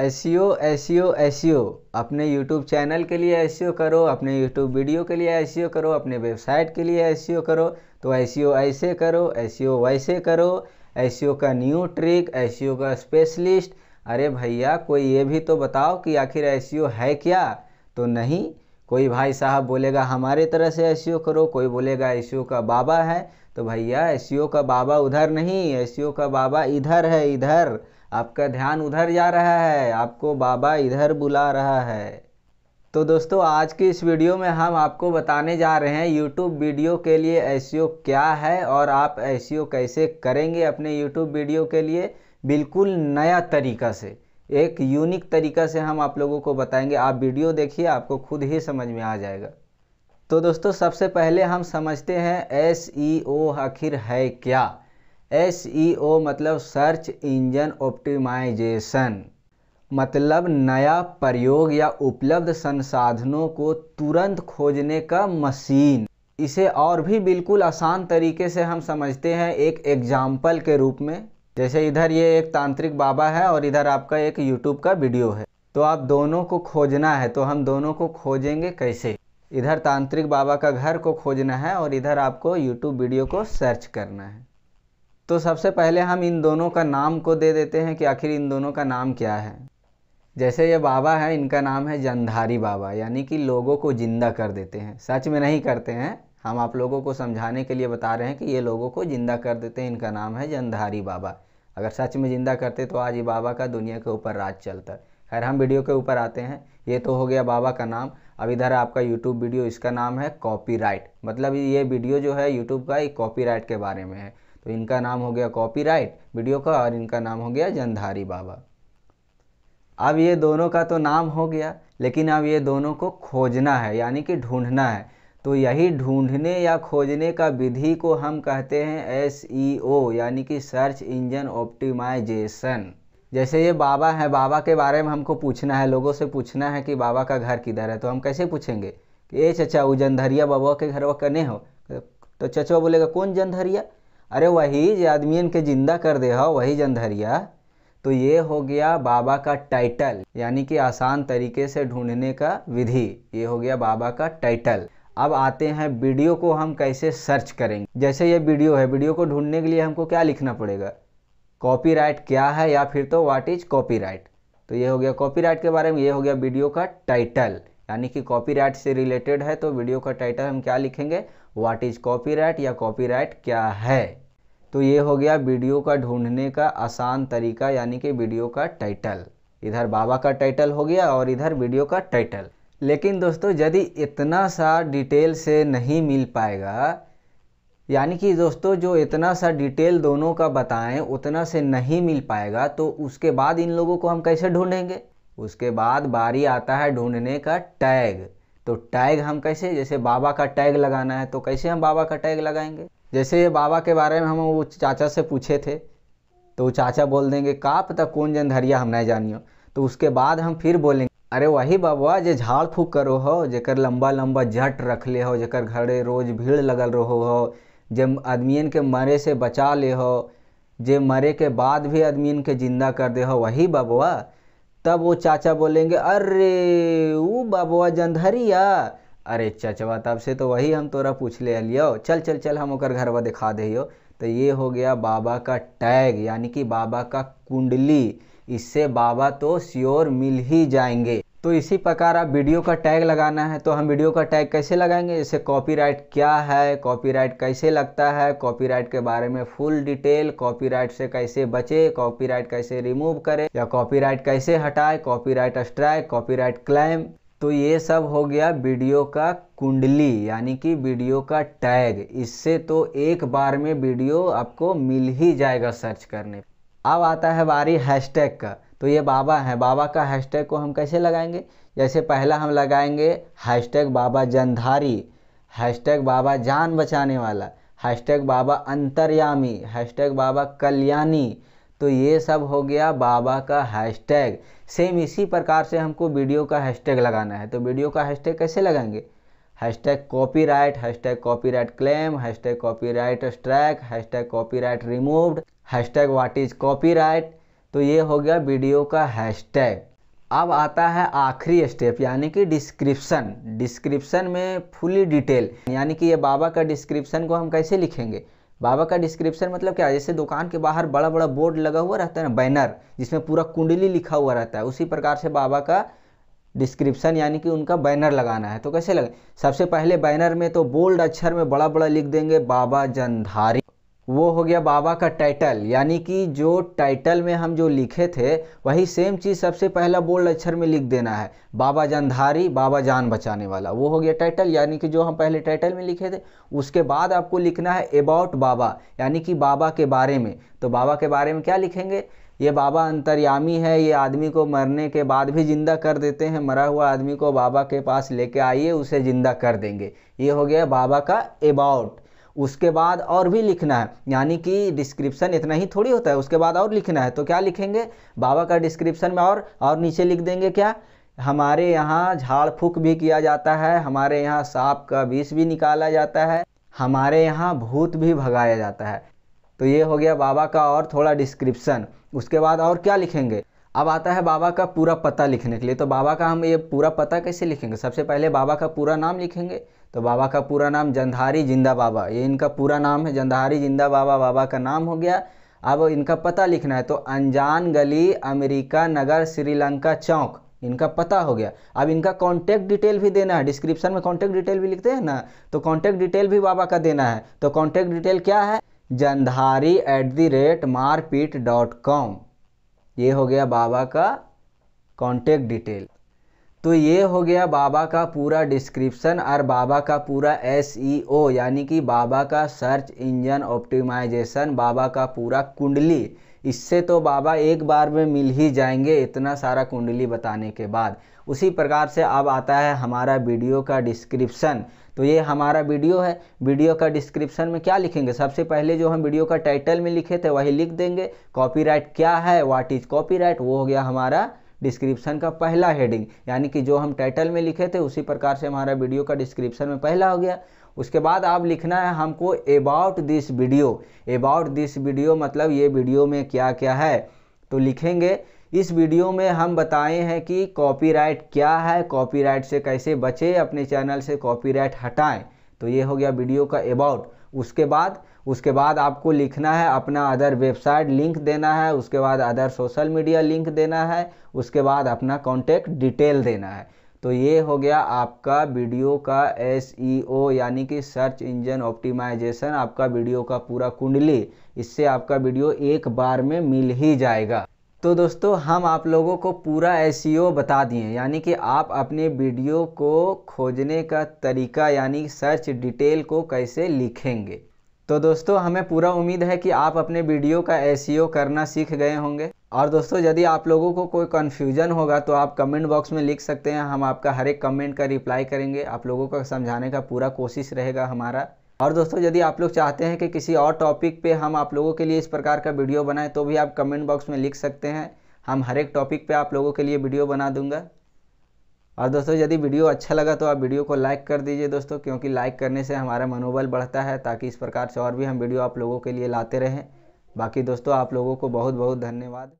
S S E अपने YouTube channel के लिए एस करो अपने यूट्यूब वीडियो के लिए एस करो अपने वेबसाइट के लिए एस करो तो एस ऐसे करो एस वैसे करो एस का न्यू ट्रिक एस का स्पेशलिस्ट अरे भैया कोई ये भी तो बताओ कि आखिर एस है क्या तो नहीं कोई भाई साहब बोलेगा हमारे तरह से एस करो कोई बोलेगा एस का बाबा है तो भैया एस का बाबा उधर नहीं एस का बाबा इधर है इधर आपका ध्यान उधर जा रहा है आपको बाबा इधर बुला रहा है तो दोस्तों आज की इस वीडियो में हम आपको बताने जा रहे हैं यूट्यूब वीडियो के लिए एस e क्या है और आप एस e कैसे करेंगे अपने यूट्यूब वीडियो के लिए बिल्कुल नया तरीका से एक यूनिक तरीका से हम आप लोगों को बताएंगे आप वीडियो देखिए आपको खुद ही समझ में आ जाएगा तो दोस्तों सबसे पहले हम समझते हैं एस e आखिर है क्या एस e मतलब सर्च इंजन ऑप्टिमाइजेशन मतलब नया प्रयोग या उपलब्ध संसाधनों को तुरंत खोजने का मशीन इसे और भी बिल्कुल आसान तरीके से हम समझते हैं एक एग्जाम्पल के रूप में जैसे इधर ये एक तांत्रिक बाबा है और इधर आपका एक यूट्यूब का वीडियो है तो आप दोनों को खोजना है तो हम दोनों को खोजेंगे कैसे इधर तांत्रिक बाबा का घर को खोजना है और इधर आपको यूट्यूब वीडियो को सर्च करना है तो सबसे पहले हम इन दोनों का नाम को दे देते हैं कि आखिर इन दोनों का नाम क्या है जैसे ये बाबा है इनका नाम है जंधारी बाबा यानी कि लोगों को ज़िंदा कर देते हैं सच में नहीं करते हैं हम आप लोगों को समझाने के लिए बता रहे हैं कि ये लोगों को ज़िंदा कर देते हैं इनका नाम है जंधारी बाबा अगर सच में ज़िंदा करते तो आज ये बाबा का दुनिया के ऊपर राज चलता खैर हम वीडियो के ऊपर आते हैं ये तो हो गया बाबा का नाम अब इधर आपका यूट्यूब वीडियो इसका नाम है कॉपी मतलब ये वीडियो जो है यूट्यूब का एक कॉपी के बारे में है तो इनका नाम हो गया कॉपीराइट वीडियो का और इनका नाम हो गया जंधारी बाबा अब ये दोनों का तो नाम हो गया लेकिन अब ये दोनों को खोजना है यानी कि ढूंढना है तो यही ढूंढने या खोजने का विधि को हम कहते हैं एस e यानी कि सर्च इंजन ऑप्टिमाइजेशन जैसे ये बाबा है बाबा के बारे में हमको पूछना है लोगों से पूछना है कि बाबा का घर किधर है तो हम कैसे पूछेंगे कि ए चचा वो जंधरिया बाबा के घर वह कने हो तो चचा बोलेगा कौन जंधरिया अरे वही जो आदमियन के ज़िंदा कर दे हो हाँ, वही जंधरिया तो ये हो गया बाबा का टाइटल यानी कि आसान तरीके से ढूंढने का विधि ये हो गया बाबा का टाइटल अब आते हैं वीडियो को हम कैसे सर्च करेंगे जैसे ये वीडियो है वीडियो को ढूंढने के लिए हमको क्या लिखना पड़ेगा कॉपीराइट क्या है या फिर तो व्हाट इज कॉपीराइट तो ये हो गया कॉपीराइट के बारे में ये हो गया वीडियो का टाइटल यानी कि कॉपीराइट से रिलेटेड है तो वीडियो का टाइटल हम क्या लिखेंगे व्हाट इज कॉपीराइट या कॉपीराइट क्या है तो ये हो गया वीडियो का ढूंढने का आसान तरीका यानी कि वीडियो का टाइटल इधर बाबा का टाइटल हो गया और इधर वीडियो का टाइटल लेकिन दोस्तों यदि इतना सा डिटेल से नहीं मिल पाएगा यानी कि दोस्तों जो इतना सा डिटेल दोनों का बताएं उतना से नहीं मिल पाएगा तो उसके बाद इन लोगों को हम कैसे ढूंढेंगे उसके बाद बारी आता है ढूंढने का टैग तो टैग हम कैसे जैसे बाबा का टैग लगाना है तो कैसे हम बाबा का टैग लगाएंगे जैसे ये बाबा के बारे में हम वो चाचा से पूछे थे तो चाचा बोल देंगे काप तक कौन जन धरिया हम नहीं जानियो तो उसके बाद हम फिर बोलेंगे अरे वही बाबा जे झाड़ फूक करो हो जेकर लंबा लंबा रख ले हो जेकर घरे रोज भीड़ लगल रहो हो जे आदमियन के मरे से बचा ले हो जे मरे के बाद भी आदमियन के जिंदा कर दे हो वही बाबुआ तब वो चाचा बोलेंगे अरे वो बाबुआ जंधरिया अरे चचवा तब से तो वही हम तोरा पूछ ले लियो चल चल चल हम ओकर घरवा दिखा दहियो तो ये हो गया बाबा का टैग यानी कि बाबा का कुंडली इससे बाबा तो श्योर मिल ही जाएंगे तो इसी प्रकार आप वीडियो का टैग लगाना है तो हम वीडियो का टैग कैसे लगाएंगे जैसे कॉपीराइट क्या है कॉपीराइट कैसे लगता है कॉपीराइट के बारे में फुल डिटेल कॉपीराइट से कैसे बचे कॉपीराइट कैसे रिमूव करें या कॉपीराइट कैसे हटाए कॉपीराइट स्ट्राइक कॉपीराइट क्लेम तो ये सब हो गया वीडियो का कुंडली यानी कि वीडियो का टैग इससे तो एक बार में वीडियो आपको मिल ही जाएगा सर्च करने अब आता है बारी हैशटैग का तो ये बाबा है बाबा का हैशटैग को हम कैसे लगाएंगे जैसे पहला हम लगाएंगे हैशटैग बाबा जनधारी हैशटैग बाबा जान बचाने वाला हैशटैग बाबा अंतर्यामी हैशटैग बाबा कल्याणी तो ये सब हो गया बाबा का हैशटैग सेम इसी प्रकार से हमको वीडियो का हैशटैग लगाना है तो वीडियो का हैशटैग कैसे लगाएंगे hashtag copyright hashtag copyright claim hashtag copyright strike hashtag copyright removed hashtag what is copyright तो ये हो गया वीडियो का हैशटैग अब आता है आखिरी स्टेप यानी कि डिस्क्रिप्शन डिस्क्रिप्शन में फुली डिटेल यानी कि ये बाबा का डिस्क्रिप्शन को हम कैसे लिखेंगे बाबा का डिस्क्रिप्शन मतलब क्या जैसे दुकान के बाहर बड़ा बड़ा बोर्ड लगा हुआ रहता है ना बैनर जिसमें पूरा कुंडली लिखा हुआ रहता है उसी प्रकार से बाबा का डिस्क्रिप्शन यानी कि उनका बैनर लगाना है तो कैसे लगे सबसे पहले बैनर में तो बोल्ड अक्षर में बड़ा बड़ा लिख देंगे बाबा जनधारी वो हो गया बाबा का टाइटल यानी कि जो टाइटल में हम जो लिखे थे वही सेम चीज़ सबसे पहला बोल्ड अक्षर में लिख देना है बाबा जानधारी बाबा जान बचाने वाला वो हो गया टाइटल यानी कि जो हम पहले टाइटल में लिखे थे उसके बाद आपको लिखना है अबाउट बाबा यानी कि बाबा के बारे में तो बाबा के बारे में क्या लिखेंगे ये बाबा अंतर्यामी है ये आदमी को मरने के बाद भी ज़िंदा कर देते हैं मरा हुआ आदमी को बाबा के पास लेके आइए उसे ज़िंदा कर देंगे ये हो गया बाबा का अबाउट उसके बाद और भी लिखना है यानी कि डिस्क्रिप्शन इतना ही थोड़ी होता है उसके बाद और लिखना है तो क्या लिखेंगे बाबा का डिस्क्रिप्शन में और और नीचे लिख देंगे क्या हमारे यहाँ झाड़ फूक भी किया जाता है हमारे यहाँ सांप का विष भी निकाला जाता है हमारे यहाँ भूत भी भगाया जाता है तो ये हो गया बाबा का और थोड़ा डिस्क्रिप्शन उसके बाद और क्या लिखेंगे अब आता है बाबा का पूरा पता लिखने के लिए तो बाबा का हम ये पूरा पता कैसे लिखेंगे सबसे पहले बाबा का पूरा नाम लिखेंगे तो बाबा का पूरा नाम जंधारी जिंदा बाबा ये इनका पूरा नाम है जंधारी जिंदा बाबा बाबा का नाम हो गया अब इनका पता लिखना है तो अनजान गली अमेरिका नगर श्रीलंका चौक इनका पता हो गया अब इनका कॉन्टैक्ट डिटेल भी देना है डिस्क्रिप्शन में कॉन्टैक्ट डिटेल भी लिखते हैं ना तो कॉन्टैक्ट डिटेल भी बाबा का देना है तो कॉन्टैक्ट डिटेल क्या है जंधारी एट दी रेट मारपीट डॉट कॉम ये हो गया बाबा का कॉन्टेक्ट डिटेल तो ये हो गया बाबा का पूरा डिस्क्रिप्शन और बाबा का पूरा एस e यानी कि बाबा का सर्च इंजन ऑप्टिमाइजेशन बाबा का पूरा कुंडली इससे तो बाबा एक बार में मिल ही जाएंगे इतना सारा कुंडली बताने के बाद उसी प्रकार से अब आता है हमारा वीडियो का डिस्क्रिप्शन तो ये हमारा वीडियो है वीडियो का डिस्क्रिप्शन में क्या लिखेंगे सबसे पहले जो हम वीडियो का टाइटल में लिखे थे वही लिख देंगे कॉपीराइट क्या है व्हाट इज़ कॉपीराइट वो हो गया हमारा डिस्क्रिप्शन का पहला हेडिंग यानी कि जो हम टाइटल में लिखे थे उसी प्रकार से हमारा वीडियो का डिस्क्रिप्शन में पहला हो गया उसके बाद आप लिखना है हमको about this video about this video मतलब ये वीडियो में क्या क्या है तो लिखेंगे इस वीडियो में हम बताए हैं कि कॉपीराइट क्या है कॉपीराइट से कैसे बचे अपने चैनल से कॉपीराइट हटाएं तो ये हो गया वीडियो का अबाउट उसके बाद उसके बाद आपको लिखना है अपना अदर वेबसाइट लिंक देना है उसके बाद अदर सोशल मीडिया लिंक देना है उसके बाद अपना कॉन्टैक्ट डिटेल देना है तो ये हो गया आपका वीडियो का एस e यानी कि सर्च इंजन ऑप्टिमाइजेशन आपका वीडियो का पूरा कुंडली इससे आपका वीडियो एक बार में मिल ही जाएगा तो दोस्तों हम आप लोगों को पूरा एस e बता दिए यानी कि आप अपने वीडियो को खोजने का तरीका यानी सर्च डिटेल को कैसे लिखेंगे तो दोस्तों हमें पूरा उम्मीद है कि आप अपने वीडियो का एस e करना सीख गए होंगे और दोस्तों यदि आप लोगों को कोई कन्फ्यूजन होगा तो आप कमेंट बॉक्स में लिख सकते हैं हम आपका हर एक कमेंट का रिप्लाई करेंगे आप लोगों को समझाने का पूरा कोशिश रहेगा हमारा और दोस्तों यदि आप लोग चाहते हैं कि किसी और टॉपिक पे हम आप लोगों के लिए इस प्रकार का वीडियो बनाएं तो भी आप कमेंट बॉक्स में लिख सकते हैं हम हर एक टॉपिक पे आप लोगों के लिए वीडियो बना दूंगा और दोस्तों यदि वीडियो अच्छा लगा तो आप वीडियो को लाइक कर दीजिए दोस्तों क्योंकि लाइक करने से हमारा मनोबल बढ़ता है ताकि इस प्रकार से और भी हम वीडियो आप लोगों के लिए लाते रहें बाकी दोस्तों आप लोगों को बहुत बहुत धन्यवाद